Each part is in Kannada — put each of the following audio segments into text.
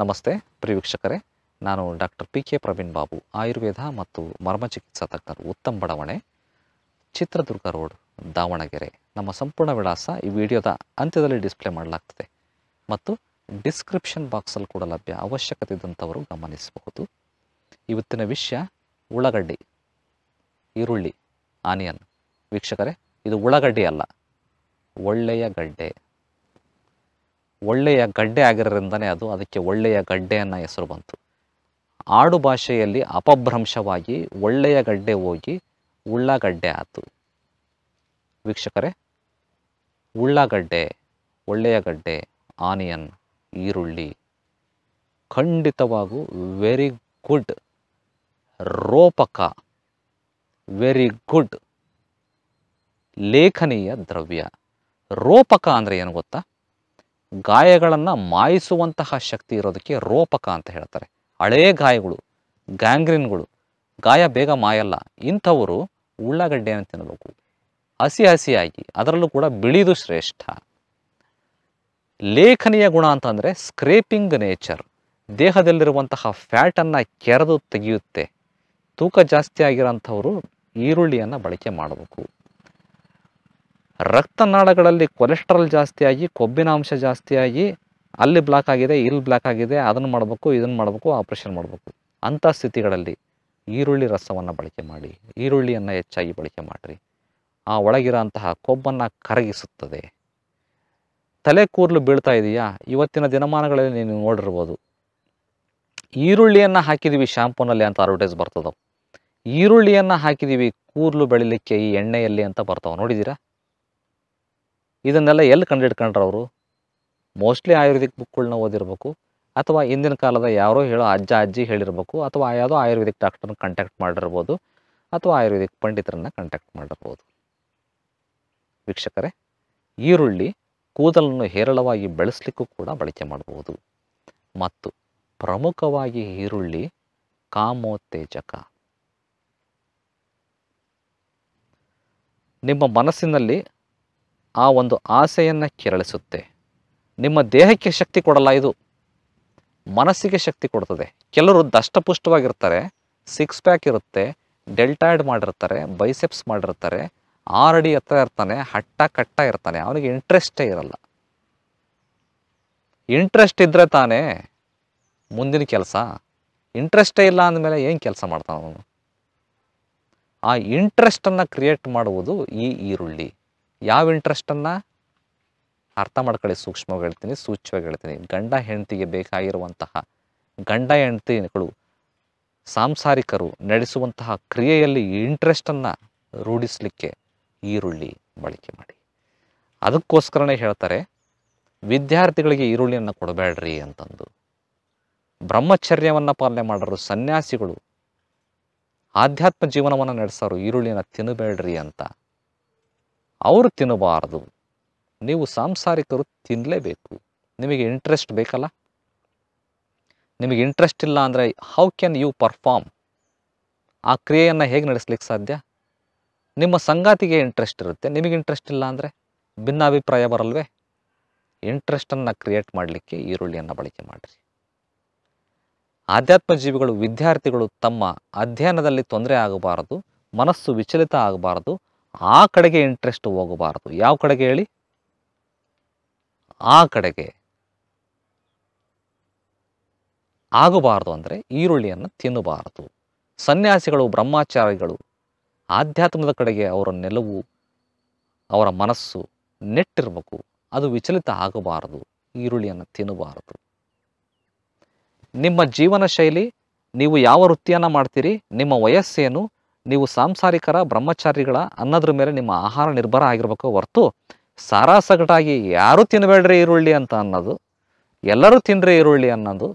ನಮಸ್ತೆ ಪ್ರಿವೀಕ್ಷಕರೇ ನಾನು doctor P K Praveen Babu Ayurveda ಮತ್ತು ಮರ್ಮ ಚಿಕಿತ್ಸಾ ತಜ್ಞರು ಉತ್ತಮ ಬಡಾವಣೆ ಚಿತ್ರದುರ್ಗ ರೋಡ್ ದಾವಣಗೆರೆ ನಮ್ಮ ಸಂಪೂರ್ಣ ವಿಳಾಸ ಈ ವಿಡಿಯೋದ ಅಂತ್ಯದಲ್ಲಿ ಡಿಸ್ಪ್ಲೇ ಮಾಡಲಾಗ್ತದೆ ಮತ್ತು ಡಿಸ್ಕ್ರಿಪ್ಷನ್ ಬಾಕ್ಸಲ್ಲಿ ಕೂಡ ಲಭ್ಯ ಅವಶ್ಯಕತೆ ಇದ್ದಂಥವರು ಗಮನಿಸಬಹುದು ಇವತ್ತಿನ ವಿಷಯ ಉಳ್ಳಾಗಡ್ಡಿ ಈರುಳ್ಳಿ ಆನಿಯನ್ ವೀಕ್ಷಕರೇ ಇದು ಉಳ್ಳಾಗಡ್ಡಿ ಅಲ್ಲ ಒಳ್ಳೆಯ ಗಡ್ಡೆ ಒಳ್ಳೆಯ ಗಡ್ಡೆ ಆಗಿರೋದ್ರಿಂದನೇ ಅದು ಅದಕ್ಕೆ ಒಳ್ಳೆಯ ಗಡ್ಡೆ ಹೆಸರು ಬಂತು ಆಡು ಭಾಷೆಯಲ್ಲಿ ಅಪಭ್ರಂಶವಾಗಿ ಒಳ್ಳೆಯ ಗಡ್ಡೆ ಹೋಗಿ ಉಳ್ಳಾಗಡ್ಡೆ ಆಯಿತು ವೀಕ್ಷಕರೇ ಉಳ್ಳಾಗಡ್ಡೆ ಒಳ್ಳೆಯ ಗಡ್ಡೆ ಆನಿಯನ್ ಈರುಳ್ಳಿ ಖಂಡಿತವಾಗೂ ವೆರಿ ಗುಡ್ ರೋಪಕ ವೆರಿ ಗುಡ್ ಲೇಖನೀಯ ದ್ರವ್ಯ ರೋಪಕ ಅಂದರೆ ಏನು ಗೊತ್ತಾ ಗಾಯಗಳನ್ನು ಮಾಯಿಸುವಂತಹ ಶಕ್ತಿ ಇರೋದಕ್ಕೆ ರೋಪಕ ಅಂತ ಹೇಳ್ತಾರೆ ಹಳೇ ಗಾಯಗಳು ಗ್ಯಾಂಗ್ರಿನ್ಗಳು ಗಾಯ ಬೇಗ ಮಾಯಲ್ಲ ಇಂಥವರು ಉಳ್ಳಾಗಡ್ಡೆಯನ್ನು ತಿನ್ನಬೇಕು ಹಸಿ ಹಸಿಯಾಗಿ ಅದರಲ್ಲೂ ಕೂಡ ಬಿಳಿದು ಶ್ರೇಷ್ಠ ಲೇಖನೀಯ ಗುಣ ಅಂತಂದರೆ ಸ್ಕ್ರೇಪಿಂಗ್ ನೇಚರ್ ದೇಹದಲ್ಲಿರುವಂತಹ ಫ್ಯಾಟನ್ನು ಕೆರೆದು ತೆಗೆಯುತ್ತೆ ತೂಕ ಜಾಸ್ತಿ ಆಗಿರೋಂಥವರು ಈರುಳ್ಳಿಯನ್ನು ಬಳಕೆ ಮಾಡಬೇಕು ರಕ್ತನಾಳಗಳಲ್ಲಿ ಕೊಲೆಸ್ಟ್ರಾಲ್ ಜಾಸ್ತಿಯಾಗಿ ಅಂಶ ಜಾಸ್ತಿಯಾಗಿ ಅಲ್ಲಿ ಬ್ಲಾಕ್ ಆಗಿದೆ ಇಲ್ಲಿ ಬ್ಲಾಕ್ ಆಗಿದೆ ಅದನ್ನು ಮಾಡಬೇಕು ಇದನ್ನು ಮಾಡಬೇಕು ಆಪ್ರೇಷನ್ ಮಾಡಬೇಕು ಅಂಥ ಸ್ಥಿತಿಗಳಲ್ಲಿ ಈರುಳ್ಳಿ ರಸವನ್ನು ಬಳಕೆ ಮಾಡಿ ಈರುಳ್ಳಿಯನ್ನು ಹೆಚ್ಚಾಗಿ ಬಳಕೆ ಮಾಡಿರಿ ಆ ಒಳಗಿರೋಂತಹ ಕೊಬ್ಬನ್ನು ಕರಗಿಸುತ್ತದೆ ತಲೆ ಕೂದಲು ಬೀಳ್ತಾ ಇದೆಯಾ ಇವತ್ತಿನ ದಿನಮಾನಗಳಲ್ಲಿ ನೀನು ನೋಡಿರ್ಬೋದು ಈರುಳ್ಳಿಯನ್ನು ಹಾಕಿದ್ದೀವಿ ಶ್ಯಾಂಪೂನಲ್ಲಿ ಅಂತ ಅಡ್ವರ್ಟೈಸ್ ಬರ್ತದವು ಈರುಳ್ಳಿಯನ್ನು ಹಾಕಿದ್ದೀವಿ ಕೂದಲು ಬೆಳಿಲಿಕ್ಕೆ ಈ ಎಣ್ಣೆಯಲ್ಲಿ ಅಂತ ಬರ್ತವೆ ನೋಡಿದ್ದೀರಾ ಇದನ್ನೆಲ್ಲ ಎಲ್ಲಿ ಕಂಡು ಅವರು ಮೋಸ್ಟ್ಲಿ ಆಯುರ್ವೇದಿಕ್ ಬುಕ್ಗಳನ್ನ ಓದಿರಬೇಕು ಅಥವಾ ಇಂದಿನ ಕಾಲದ ಯಾರೋ ಹೇಳೋ ಅಜ್ಜ ಅಜ್ಜಿ ಹೇಳಿರಬೇಕು ಅಥವಾ ಯಾವುದೋ ಆಯುರ್ವೇದಿಕ್ ಡಾಕ್ಟರ್ನ ಕಾಂಟ್ಯಾಕ್ಟ್ ಮಾಡಿರ್ಬೋದು ಅಥವಾ ಆಯುರ್ವೇದಿಕ್ ಪಂಡಿತರನ್ನು ಕಾಂಟ್ಯಾಕ್ಟ್ ಮಾಡಿರ್ಬೋದು ವೀಕ್ಷಕರೇ ಈರುಳ್ಳಿ ಕೂದಲನ್ನು ಹೇರಳವಾಗಿ ಬೆಳೆಸಲಿಕ್ಕೂ ಕೂಡ ಬಳಕೆ ಮಾಡಬಹುದು ಮತ್ತು ಪ್ರಮುಖವಾಗಿ ಈರುಳ್ಳಿ ಕಾಮೋತ್ತೇಜಕ ನಿಮ್ಮ ಮನಸ್ಸಿನಲ್ಲಿ ಆ ಒಂದು ಆಸೆಯನ್ನು ಕೆರಳಿಸುತ್ತೆ ನಿಮ್ಮ ದೇಹಕ್ಕೆ ಶಕ್ತಿ ಕೊಡಲ್ಲ ಇದು ಮನಸ್ಸಿಗೆ ಶಕ್ತಿ ಕೊಡ್ತದೆ ಕೆಲವರು ದಷ್ಟಪುಷ್ಟವಾಗಿರ್ತಾರೆ ಸಿಕ್ಸ್ ಪ್ಯಾಕ್ ಇರುತ್ತೆ ಡೆಲ್ಟಾಯ್ಡ್ ಮಾಡಿರ್ತಾರೆ ಬೈಸೆಪ್ಸ್ ಮಾಡಿರ್ತಾರೆ ಆರಡಿ ಹತ್ರ ಇರ್ತಾನೆ ಹಟ್ಟ ಕಟ್ಟ ಇರ್ತಾನೆ ಅವನಿಗೆ ಇಂಟ್ರೆಸ್ಟೇ ಇರಲ್ಲ ಇಂಟ್ರೆಸ್ಟ್ ಇದ್ದರೆ ತಾನೇ ಮುಂದಿನ ಕೆಲಸ ಇಂಟ್ರೆಸ್ಟೇ ಇಲ್ಲ ಅಂದಮೇಲೆ ಏನು ಕೆಲಸ ಮಾಡ್ತಾನೆ ಅವನು ಆ ಇಂಟ್ರೆಸ್ಟನ್ನು ಕ್ರಿಯೇಟ್ ಮಾಡುವುದು ಈ ಈರುಳ್ಳಿ ಯಾವ ಇಂಟ್ರೆಸ್ಟನ್ನು ಅರ್ಥ ಮಾಡ್ಕೊಳ್ಳಿ ಸೂಕ್ಷ್ಮವಾಗಿ ಹೇಳ್ತೀನಿ ಸೂಚ್ಯವಾಗಿ ಹೇಳ್ತೀನಿ ಗಂಡ ಹೆಂಡತಿಗೆ ಬೇಕಾಗಿರುವಂತಹ ಗಂಡ ಹೆಂಡತಿಗಳು ಸಾಂಸಾರಿಕರು ನಡೆಸುವಂತಹ ಕ್ರಿಯೆಯಲ್ಲಿ ಇಂಟ್ರೆಸ್ಟನ್ನು ರೂಢಿಸಲಿಕ್ಕೆ ಈರುಳ್ಳಿ ಬಳಕೆ ಮಾಡಿ ಅದಕ್ಕೋಸ್ಕರನೇ ಹೇಳ್ತಾರೆ ವಿದ್ಯಾರ್ಥಿಗಳಿಗೆ ಈರುಳ್ಳಿಯನ್ನು ಕೊಡಬೇಡ್ರಿ ಅಂತಂದು ಬ್ರಹ್ಮಚರ್ಯವನ್ನು ಪಾಲನೆ ಮಾಡೋರು ಸನ್ಯಾಸಿಗಳು ಆಧ್ಯಾತ್ಮ ಜೀವನವನ್ನು ನಡೆಸೋರು ಈರುಳ್ಳಿಯನ್ನು ತಿನ್ನಬೇಡ್ರಿ ಅಂತ ಅವರು ತಿನ್ನಬಾರದು ನೀವು ಸಾಂಸಾರಿಕರು ತಿನ್ನಲೇಬೇಕು ನಿಮಗೆ ಇಂಟ್ರೆಸ್ಟ್ ಬೇಕಲ್ಲ ನಿಮಗೆ ಇಂಟ್ರೆಸ್ಟ್ ಇಲ್ಲ ಅಂದರೆ ಹೌ ಕ್ಯಾನ್ ಯು ಪರ್ಫಾರ್ಮ್ ಆ ಕ್ರಿಯೆಯನ್ನು ಹೇಗೆ ನಡೆಸ್ಲಿಕ್ಕೆ ಸಾಧ್ಯ ನಿಮ್ಮ ಸಂಗಾತಿಗೆ ಇಂಟ್ರೆಸ್ಟ್ ಇರುತ್ತೆ ನಿಮಗೆ ಇಂಟ್ರೆಸ್ಟ್ ಇಲ್ಲ ಅಂದರೆ ಭಿನ್ನಾಭಿಪ್ರಾಯ ಬರಲ್ವೇ ಇಂಟ್ರೆಸ್ಟನ್ನು ಕ್ರಿಯೇಟ್ ಮಾಡಲಿಕ್ಕೆ ಈರುಳ್ಳಿಯನ್ನು ಬಳಕೆ ಮಾಡಿರಿ ಆಧ್ಯಾತ್ಮ ಜೀವಿಗಳು ವಿದ್ಯಾರ್ಥಿಗಳು ತಮ್ಮ ಅಧ್ಯಯನದಲ್ಲಿ ತೊಂದರೆ ಆಗಬಾರದು ಮನಸ್ಸು ವಿಚಲಿತ ಆಗಬಾರದು ಆ ಕಡೆಗೆ ಇಂಟ್ರೆಸ್ಟ್ ಹೋಗಬಾರದು ಯಾವ ಕಡೆಗೆ ಹೇಳಿ ಆ ಕಡೆಗೆ ಆಗಬಾರದು ಅಂದರೆ ಈರುಳ್ಳಿಯನ್ನು ತಿನ್ನಬಾರದು ಸನ್ಯಾಸಿಗಳು ಬ್ರಹ್ಮಚಾರಿಗಳು ಆಧ್ಯಾತ್ಮದ ಕಡೆಗೆ ಅವರ ನೆಲವು ಅವರ ಮನಸ್ಸು ನೆಟ್ಟಿರಬೇಕು ಅದು ವಿಚಲಿತ ಆಗಬಾರದು ಈರುಳ್ಳಿಯನ್ನು ತಿನ್ನಬಾರದು ನಿಮ್ಮ ಜೀವನ ಶೈಲಿ ನೀವು ಯಾವ ವೃತ್ತಿಯನ್ನು ಮಾಡ್ತೀರಿ ನಿಮ್ಮ ವಯಸ್ಸೇನು ನೀವು ಸಾಂಸಾರಿಕರ ಬ್ರಹ್ಮಚಾರಿಗಳ ಅನ್ನೋದ್ರ ಮೇಲೆ ನಿಮ್ಮ ಆಹಾರ ನಿರ್ಭರ ಆಗಿರ್ಬೇಕು ಹೊರತು ಸಾರಾ ಸಗಟಾಗಿ ಯಾರೂ ತಿನ್ನಬೇಡ್ರಿ ಈರುಳ್ಳಿ ಅಂತ ಅನ್ನೋದು ಎಲ್ಲರೂ ತಿಂದರೆ ಈರುಳ್ಳಿ ಅನ್ನೋದು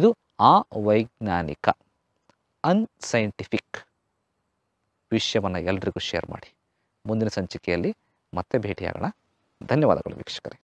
ಇದು ಅವೈಜ್ಞಾನಿಕ ಅನ್ಸೈಂಟಿಫಿಕ್ ವಿಷಯವನ್ನು ಎಲ್ರಿಗೂ ಶೇರ್ ಮಾಡಿ ಮುಂದಿನ ಸಂಚಿಕೆಯಲ್ಲಿ ಮತ್ತೆ ಭೇಟಿಯಾಗೋಣ ಧನ್ಯವಾದಗಳು ವೀಕ್ಷಕರೇ